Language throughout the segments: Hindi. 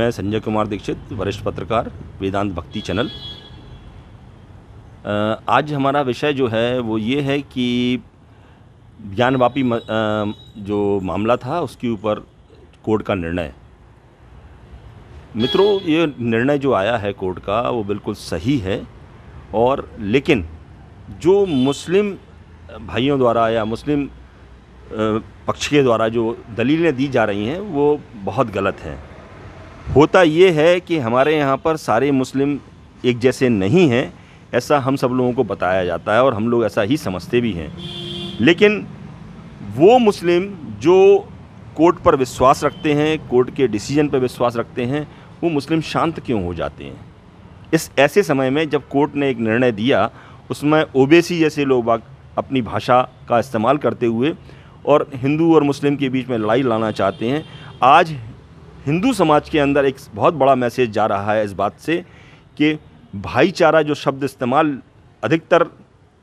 मैं संजय कुमार दीक्षित वरिष्ठ पत्रकार वेदांत भक्ति चैनल आज हमारा विषय जो है वो ये है कि ज्ञानवापी जो मामला था उसके ऊपर कोर्ट का निर्णय मित्रों ये निर्णय जो आया है कोर्ट का वो बिल्कुल सही है और लेकिन जो मुस्लिम भाइयों द्वारा या मुस्लिम पक्ष के द्वारा जो दलीलें दी जा रही हैं वो बहुत गलत हैं होता ये है कि हमारे यहाँ पर सारे मुस्लिम एक जैसे नहीं हैं ऐसा हम सब लोगों को बताया जाता है और हम लोग ऐसा ही समझते भी हैं लेकिन वो मुस्लिम जो कोर्ट पर विश्वास रखते हैं कोर्ट के डिसीजन पर विश्वास रखते हैं वो मुस्लिम शांत क्यों हो जाते हैं इस ऐसे समय में जब कोर्ट ने एक निर्णय दिया उसमें ओबीसी जैसे लोग अपनी भाषा का इस्तेमाल करते हुए और हिंदू और मुस्लिम के बीच में लड़ाई लाना चाहते हैं आज हिंदू समाज के अंदर एक बहुत बड़ा मैसेज जा रहा है इस बात से कि भाईचारा जो शब्द इस्तेमाल अधिकतर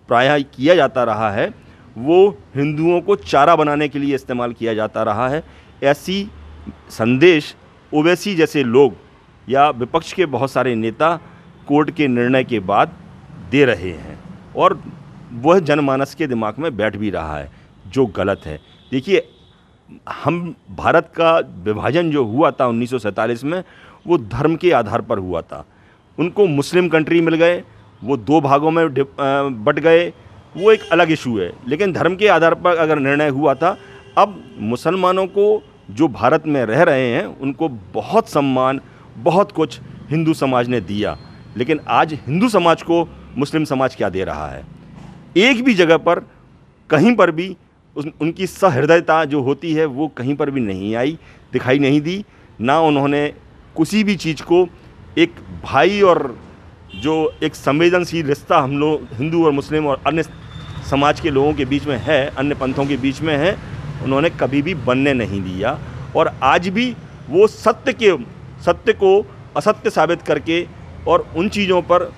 प्राय किया जाता रहा है वो हिंदुओं को चारा बनाने के लिए इस्तेमाल किया जाता रहा है ऐसी संदेश ओवैसी जैसे लोग या विपक्ष के बहुत सारे नेता कोर्ट के निर्णय के बाद दे रहे हैं और वह जनमानस के दिमाग में बैठ भी रहा है जो गलत है देखिए हम भारत का विभाजन जो हुआ था उन्नीस में वो धर्म के आधार पर हुआ था उनको मुस्लिम कंट्री मिल गए वो दो भागों में बट गए वो एक अलग इशू है लेकिन धर्म के आधार पर अगर निर्णय हुआ था अब मुसलमानों को जो भारत में रह रहे हैं उनको बहुत सम्मान बहुत कुछ हिंदू समाज ने दिया लेकिन आज हिंदू समाज को मुस्लिम समाज क्या दे रहा है एक भी जगह पर कहीं पर भी उस उनकी सहृदयता जो होती है वो कहीं पर भी नहीं आई दिखाई नहीं दी ना उन्होंने किसी भी चीज़ को एक भाई और जो एक संवेदनशील रिश्ता हम लोग हिंदू और मुस्लिम और अन्य समाज के लोगों के बीच में है अन्य पंथों के बीच में है उन्होंने कभी भी बनने नहीं दिया और आज भी वो सत्य के सत्य को असत्य साबित करके और उन चीज़ों पर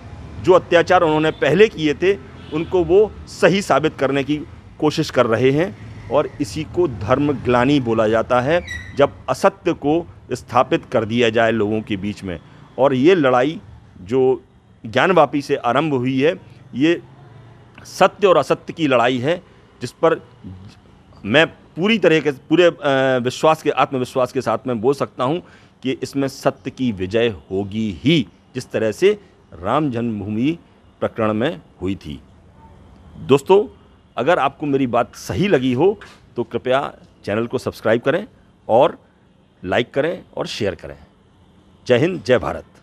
जो अत्याचार उन्होंने पहले किए थे उनको वो सही साबित करने की कोशिश कर रहे हैं और इसी को धर्म ग्लानी बोला जाता है जब असत्य को स्थापित कर दिया जाए लोगों के बीच में और ये लड़ाई जो ज्ञानवापी से आरंभ हुई है ये सत्य और असत्य की लड़ाई है जिस पर मैं पूरी तरह के पूरे विश्वास के आत्मविश्वास के साथ में बोल सकता हूँ कि इसमें सत्य की विजय होगी ही जिस तरह से राम जन्मभूमि प्रकरण में हुई थी दोस्तों अगर आपको मेरी बात सही लगी हो तो कृपया चैनल को सब्सक्राइब करें और लाइक करें और शेयर करें जय हिंद जय भारत